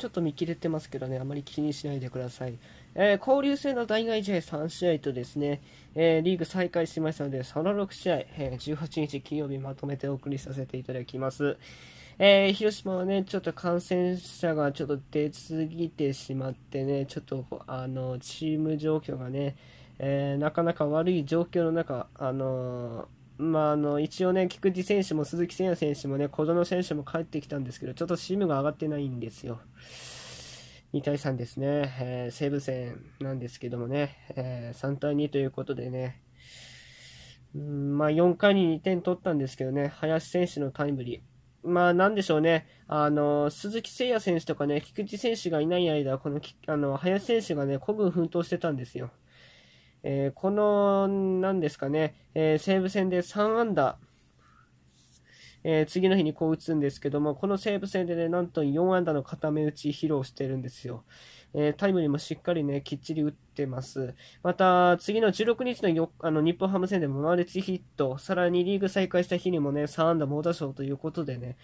ちょっと見切れてますけどね、あまり気にしないでください。えー、交流戦の大外合3試合とですね、えー、リーグ再開しましたので、その6試合、えー、18日金曜日まとめてお送りさせていただきます。え広島はね、ちょっと感染者がちょっと出すぎてしまってね、ちょっと、あの、チーム状況がね、えなかなか悪い状況の中、あのーまあ、あの一応ね、菊池選手も鈴木誠也選手もね、小園選手も帰ってきたんですけど、ちょっとチームが上がってないんですよ。2対3ですね、えー、西武戦なんですけどもね、えー、3対2ということでね、んまあ、4回に2点取ったんですけどね、林選手のタイムリー。まあ、なんでしょうね、あの鈴木誠也選手とかね、菊池選手がいない間、このあの林選手がね、孤軍奮闘してたんですよ。えー、この、なんですかね、えー、西武戦で3安打、えー、次の日にこう打つんですけども、この西武戦でね、なんと4安打の固め打ち披露してるんですよ。えー、タイムリーもしっかりね、きっちり打ってます。また、次の16日のあの日本ハム戦でもマルチヒット、さらにリーグ再開した日にもね、3安打猛打賞ということでね、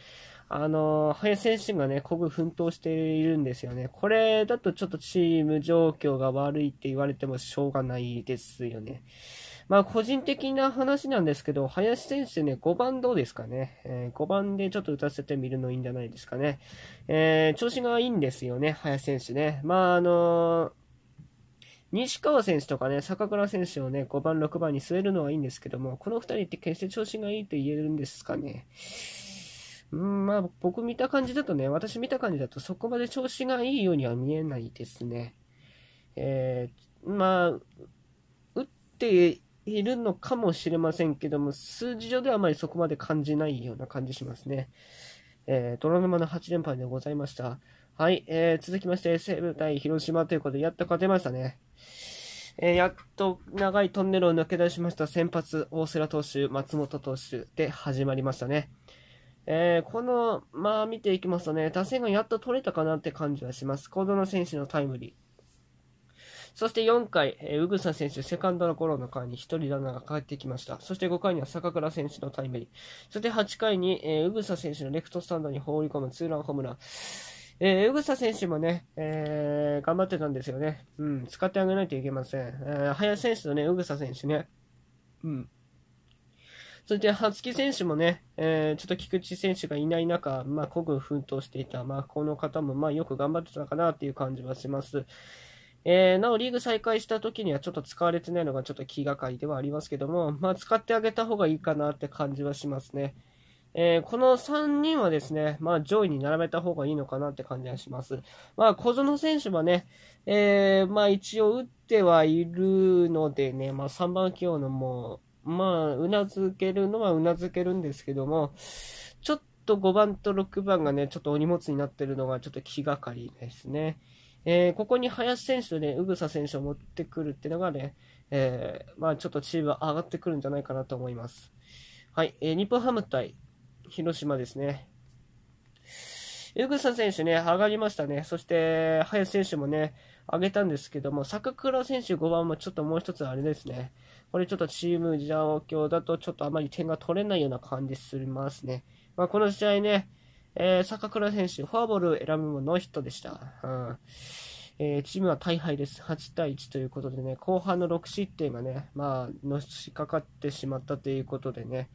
あのー、林選手がね、こぐ奮闘しているんですよね。これだとちょっとチーム状況が悪いって言われてもしょうがないですよね。まあ、個人的な話なんですけど、林選手ね、5番どうですかね。えー、5番でちょっと打たせてみるのいいんじゃないですかね。えー、調子がいいんですよね、林選手ね。まあ、あのー西川選手とかね、坂倉選手をね、5番、6番に据えるのはいいんですけども、この2人って決して調子がいいと言えるんですかね。うん、まあ、僕見た感じだとね、私見た感じだとそこまで調子がいいようには見えないですね。えー、まあ、打っているのかもしれませんけども、数字上ではあまりそこまで感じないような感じしますね。えー、泥沼の8連敗でございました。はい、えー、続きまして、西武対広島ということで、やっと勝てましたね。えー、やっと長いトンネルを抜け出しました先発、大瀬良投手、松本投手で始まりましたね。えー、この、まあ見ていきますとね、打線がやっと取れたかなって感じはします。小園選手のタイムリー。そして4回、えウグサ選手、セカンドのゴロの間に1人ランナーが帰ってきました。そして5回には坂倉選手のタイムリー。そして8回に、えウグサ選手のレフトスタンドに放り込むツーランホームラン。えー、ウグサ選手もね、えー、頑張ってたんですよね。うん、使ってあげないといけません。えー、選手とね、ウグサ選手ね。うん。そして、つき選手もね、えー、ちょっと菊池選手がいない中、まあ、孤奮闘していた、まあ、この方も、まあ、よく頑張ってたかなっていう感じはします。えー、なお、リーグ再開した時にはちょっと使われてないのがちょっと気がかりではありますけども、まあ、使ってあげた方がいいかなって感じはしますね。えー、この3人はですね、まあ、上位に並べた方がいいのかなって感じがします。まあ、小園選手もね、えー、まあ、一応打ってはいるのでね、まあ、3番起用のもまあ、うなずけるのはうなずけるんですけども、ちょっと5番と6番がね、ちょっとお荷物になってるのがちょっと気がかりですね。えー、ここに林選手とね、宇草選手を持ってくるっていうのがね、えー、まあちょっとチームは上がってくるんじゃないかなと思います。はい、えー、日本ハム対広島ですね。宇草選手ね、上がりましたね。そして、林選手もね、上げたんですけども、坂倉選手5番もちょっともう一つあれですね。これちょっとチーム状況だとちょっとあまり点が取れないような感じしますね。まあ、この試合ね、えー、坂倉選手、フォアボール選ぶもノーヒットでした。うんえー、チームは大敗です。8対1ということでね、後半の6失点がね、まあ、のしかかってしまったということでね、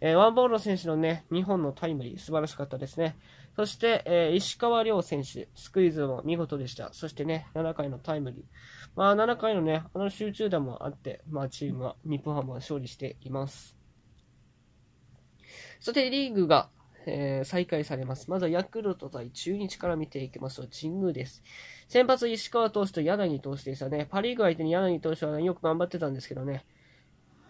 えー、ワンボールの選手のね、2本のタイムリー、素晴らしかったですね。そして、えー、石川亮選手、スクイズも見事でした。そしてね、7回のタイムリー。まあ、7回のね、あの集中打もあって、まあ、チームは、日本ハムは勝利しています。そしてリーグが、えー、再開されます。まずはヤクルト対中日から見ていきますと、神宮です。先発石川投手と柳投手でしたね。パリーグ相手に柳投手は、ね、よく頑張ってたんですけどね。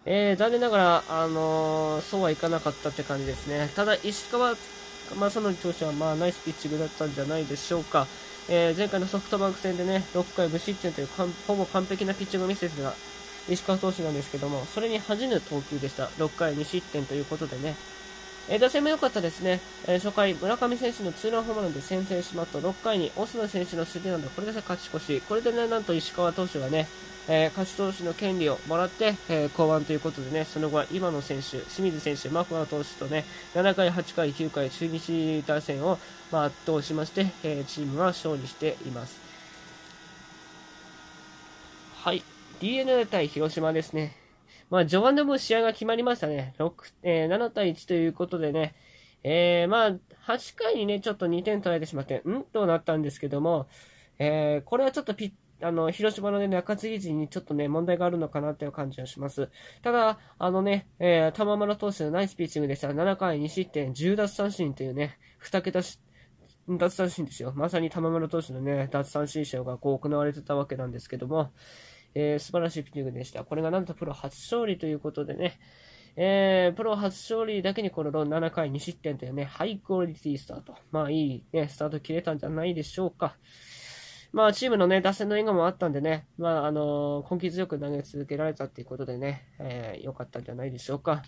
えー、残念ながら、あのー、そうはいかなかったって感じですね。ただ、石川正則投手は、まあ、ナイスピッチングだったんじゃないでしょうか。えー、前回のソフトバンク戦でね、6回無失点というほぼ完璧なピッチングを見せてた石川投手なんですけども、それに恥じぬ投球でした。6回2失点ということでね。え打線も良かったですね、え初回、村上選手のツーランホームランで先制しますと、6回にオスナ選手のスリーランでこれで勝ち越し、これでね、なんと石川投手がね、えー、勝ち投手の権利をもらって、えー、降板ということでね、その後は今野選手、清水選手、マフワー投手とね、7回、8回、9回、中日打線を、まあ、圧倒しまして、えー、チームは勝利しています。はい。d n a 対広島ですね。まあ、序盤でも試合が決まりましたね。6、えー、7対1ということでね、えー、まあ、8回にね、ちょっと2点取られてしまって、んとなったんですけども、えー、これはちょっとピッあの、広島のね、中継ぎ陣にちょっとね、問題があるのかなっていう感じがします。ただ、あのね、えー、玉村投手のナイスピーチングでした。7回2失点、10奪三振というね、2桁奪三振ですよ。まさに玉村投手のね、奪三振賞がこう行われてたわけなんですけども、えー、素晴らしいピッチングでした。これがなんとプロ初勝利ということでね、えー、プロ初勝利だけにこの7回2失点というね、ハイクオリティスタート。まあいいね、スタート切れたんじゃないでしょうか。まあチームのね、打線の笑顔もあったんでね、まああのー、根気強く投げ続けられたっていうことでね、えー、良かったんじゃないでしょうか。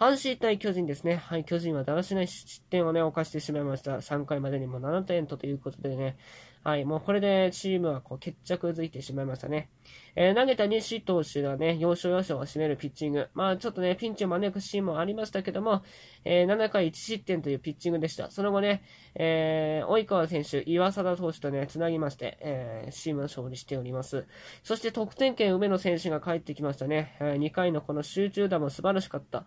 阪神対巨人ですね。はい、巨人はだらしない失点をね、犯してしまいました。3回までにも7点とということでね、はい、もうこれでチームはこう決着づいてしまいましたね。えー、投げた西投手がね、要所要所を占めるピッチング。まあちょっとね、ピンチを招くシーンもありましたけども、えー、7回1失点というピッチングでした。その後ね、えー、及川選手、岩貞投手とね、繋ぎまして、えー、チームの勝利しております。そして得点圏梅野選手が帰ってきましたね。えー、2回のこの集中打も素晴らしかった。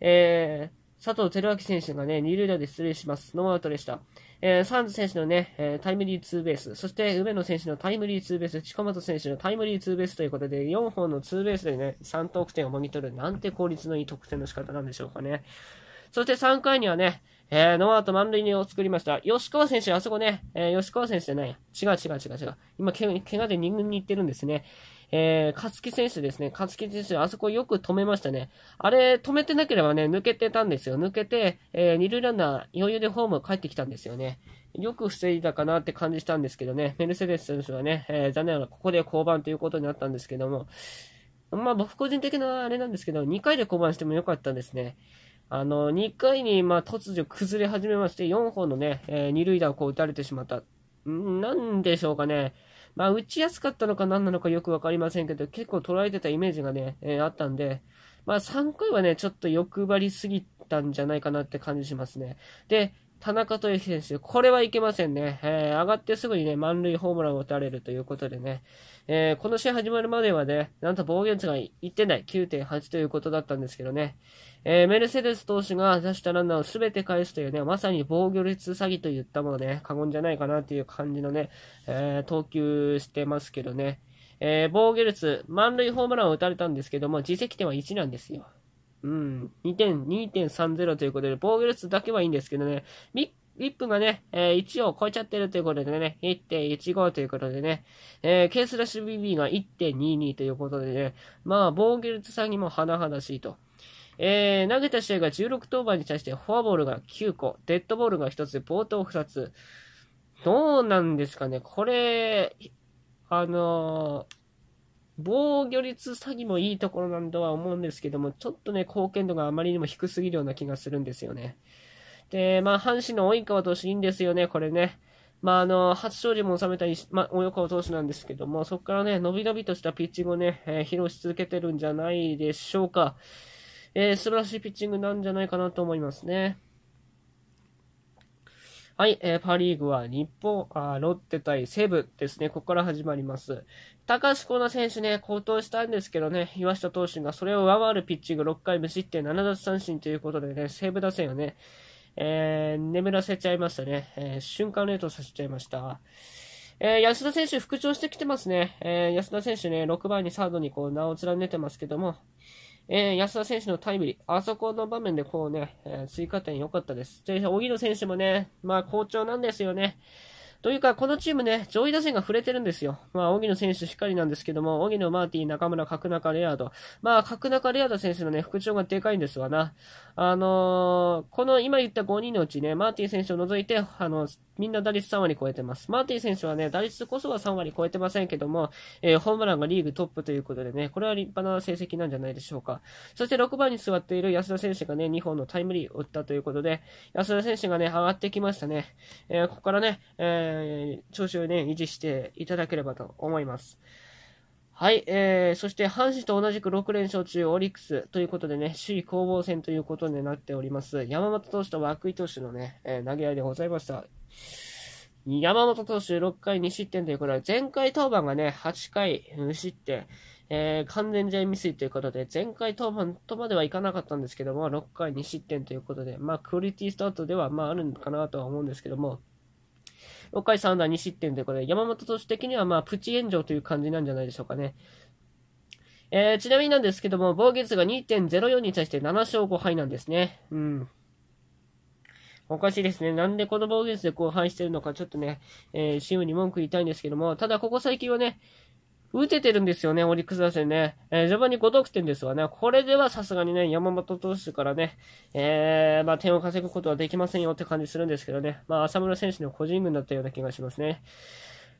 えー、佐藤輝明選手がね、二塁打で出塁します。ノーアウトでした。えー、サンズ選手のね、えー、タイムリーツーベース、そして梅野選手のタイムリーツーベース、近本選手のタイムリーツーベースということで、4本のツーベースでね、3得点をもぎ取る、なんて効率のいい得点の仕方なんでしょうかね。そして3回にはね、えー、ノーアウト満塁を作りました。吉川選手、あそこね、えー、吉川選手じゃない。違う違う違う違う。今、け怪我で2軍に行ってるんですね。えー、勝木選手ですね。勝木選手、あそこよく止めましたね。あれ、止めてなければね、抜けてたんですよ。抜けて、えー、二塁ランナー、余裕でホーム帰ってきたんですよね。よく防いだかなって感じしたんですけどね。メルセデス選手はね、えー、残念ながらここで降板ということになったんですけども、まあ僕個人的なあれなんですけど、2回で降板してもよかったんですね。あの、2回に、まあ、突如崩れ始めまして、4本のね、えー、二塁打をこう打たれてしまった。んなんでしょうかね。まあ、打ちやすかったのか何なのかよくわかりませんけど、結構捉えてたイメージがね、えー、あったんで、まあ、3回はね、ちょっと欲張りすぎたんじゃないかなって感じしますね。で、田中豊樹選手、これはいけませんね。えー、上がってすぐにね、満塁ホームランを打たれるということでね、えー、この試合始まるまではね、なんと防御率が1点台、9.8ということだったんですけどね、えー、メルセデス投手が出したランナーをすべて返すというね、まさに防御率詐欺といったものね、過言じゃないかなという感じのね、えー、投球してますけどね、えー、防御率、満塁ホームランを打たれたんですけども、自責点は1なんですよ。うん、2.30ということで、防御率だけはいいんですけどね、リップがね、えー、1を超えちゃってるということでね、1.15ということでね、えー、ケースラッシュ BB が1.22ということでね、まあ、防御率詐欺も甚だしいと。えー、投げた試合が16登板に対してフォアボールが9個、デッドボールが1つ、冒頭2つ。どうなんですかねこれ、あのー防御率詐欺もいいところなんとは思うんですけども、ちょっとね、貢献度があまりにも低すぎるような気がするんですよね。で、まあ、阪神の及川投手いいんですよね、これね。まあ、あの、初勝利も収めたまあ、及川投手なんですけども、そこからね、伸び伸びとしたピッチングをね、えー、披露し続けてるんじゃないでしょうか。えー、素晴らしいピッチングなんじゃないかなと思いますね。はい、えー、パリーグは日本、あロッテ対西武ですね。ここから始まります。高橋コーナ選手ね、高騰したんですけどね、岩下投手がそれを上回るピッチング6回無失点7奪三振ということでね、西武打線をね、えー、眠らせちゃいましたね。えー、瞬間冷凍させちゃいました。えー、安田選手復調してきてますね。えー、安田選手ね、6番にサードにこう名を連ねてますけども、えー、安田選手のタイムリー、あそこの場面でこうね、えー、追加点良かったです。で、荻野選手もね、まあ好調なんですよね。というか、このチームね、上位打線が触れてるんですよ。まあ、荻野選手しっかりなんですけども、荻野、マーティー、中村、角中、レアード。まあ、角中、レアード選手のね、復調がでかいんですわな。あのー、この今言った5人のうちね、マーティン選手を除いて、あの、みんな打率3割超えてます。マーティン選手はね、打率こそは3割超えてませんけども、えー、ホームランがリーグトップということでね、これは立派な成績なんじゃないでしょうか。そして6番に座っている安田選手がね、2本のタイムリーを打ったということで、安田選手がね、上がってきましたね。えー、ここからね、えーえー、調子をね、維持していただければと思います。はい、えー、そして阪神と同じく6連勝中、オリックスということでね、首位攻防戦ということになっております。山本投手と涌井投手のね、えー、投げ合いでございました。山本投手6回2失点ということで、前回登板がね、8回無失点、えー、完全試合未遂ということで、前回登板とまではいかなかったんですけども、6回2失点ということで、まあ、クオリティスタートでは、まあ、あるのかなとは思うんですけども、6回3打2失点で、これ、山本投手的にはまあプチ炎上という感じなんじゃないでしょうかね。えー、ちなみになんですけども、防御率が2.04に対して7勝5敗なんですね。うん。おかしいですね。なんでこの防御率で後う敗してるのか、ちょっとね、えー、シムに文句言いたいんですけども、ただここ最近はね、打ててるんですよね、オリックス打線ね。えー、序盤に5得点ですわね。これではさすがにね、山本投手からね、えー、まあ、点を稼ぐことはできませんよって感じするんですけどね。まあ、浅村選手の個人軍だったような気がしますね。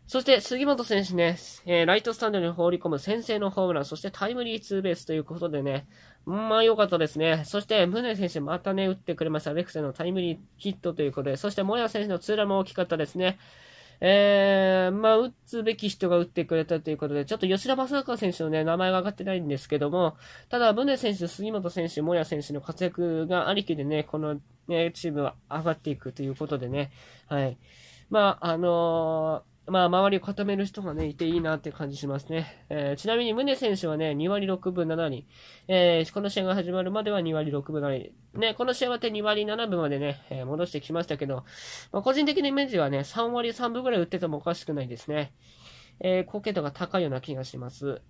そして、杉本選手ね、えー、ライトスタンドに放り込む先制のホームラン、そしてタイムリーツーベースということでね、まあ良かったですね。そして、宗選手またね、打ってくれました。レクセのタイムリーヒットということで、そして、モヤ選手のツーランも大きかったですね。えー、まあ、打つべき人が打ってくれたということで、ちょっと吉田正尚選手のね、名前が上がってないんですけども、ただ、宗選手、杉本選手、森谷選手の活躍がありきでね、この、ね、チームは上がっていくということでね、はい。まあ、あのーまあ、周りを固める人がね、いていいなって感じしますね。えー、ちなみに、宗選手はね、2割6分7厘。えー、この試合が始まるまでは2割6分7厘。ね、この試合は手2割7分までね、えー、戻してきましたけど、まあ、個人的なイメージはね、3割3分ぐらい打っててもおかしくないですね。えー、貢献度が高いような気がします。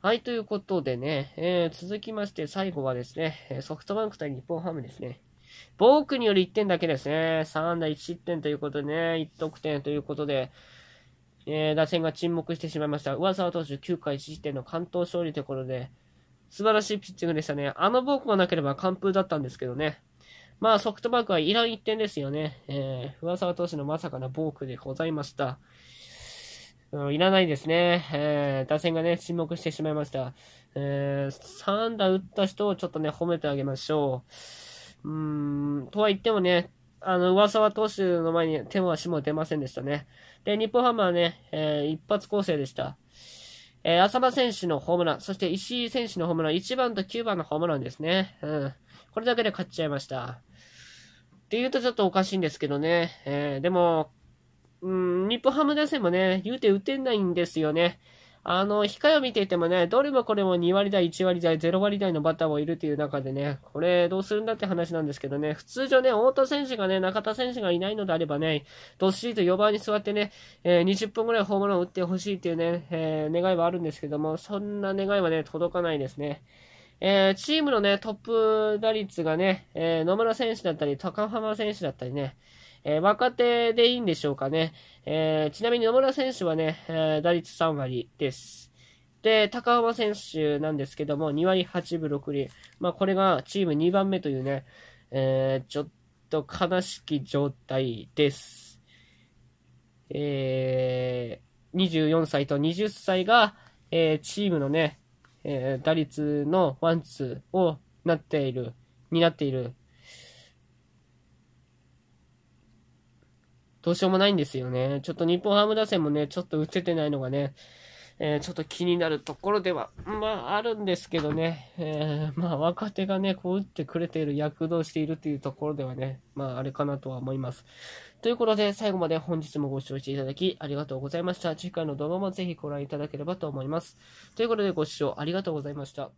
はい、ということでね、えー、続きまして最後はですね、ソフトバンク対日本ハムですね。ボークにより1点だけですね。3安打1失点ということでね、1得点ということで、えー、打線が沈黙してしまいました。上沢投手9回1失点の関東勝利ということで、素晴らしいピッチングでしたね。あのボークがなければ完封だったんですけどね。まあ、ソフトバンクはいらん1点ですよね。えー、上沢投手のまさかなボークでございました。うん、いらないですね。えー、打線がね、沈黙してしまいました。えー、3打打った人をちょっとね、褒めてあげましょう。うーん、とは言ってもね、あの、噂は投手の前に手も足も出ませんでしたね。で、日本ハムはね、えー、一発構成でした。えー、浅間選手のホームラン、そして石井選手のホームラン、1番と9番のホームランですね。うん。これだけで勝っちゃいました。って言うとちょっとおかしいんですけどね。えー、でも、うん、日本ハム打線もね、言うて打てないんですよね。あの、控えを見ていてもね、どれもこれも2割台、1割台、0割台のバッターもいるという中でね、これどうするんだって話なんですけどね、普通上ね、大田選手がね、中田選手がいないのであればね、どっしりと4番に座ってね、えー、20分ぐらいホームランを打ってほしいっていうね、えー、願いはあるんですけども、そんな願いはね、届かないですね。えー、チームのね、トップ打率がね、えー、野村選手だったり、高浜選手だったりね、えー、若手でいいんでしょうかね。えー、ちなみに野村選手はね、えー、打率3割です。で、高浜選手なんですけども、2割8分6厘。まあ、これがチーム2番目というね、えちょっと悲しき状態です。え24歳と20歳が、えチームのね、え打率のワンツーをなっている、になっているどうしようもないんですよね。ちょっと日本ハム打線もね、ちょっと打ててないのがね、えー、ちょっと気になるところでは、まあ、あるんですけどね、えー、まあ、若手がね、こう打ってくれている、躍動しているというところではね、まあ、あれかなとは思います。ということで、最後まで本日もご視聴していただき、ありがとうございました。次回の動画もぜひご覧いただければと思います。ということで、ご視聴ありがとうございました。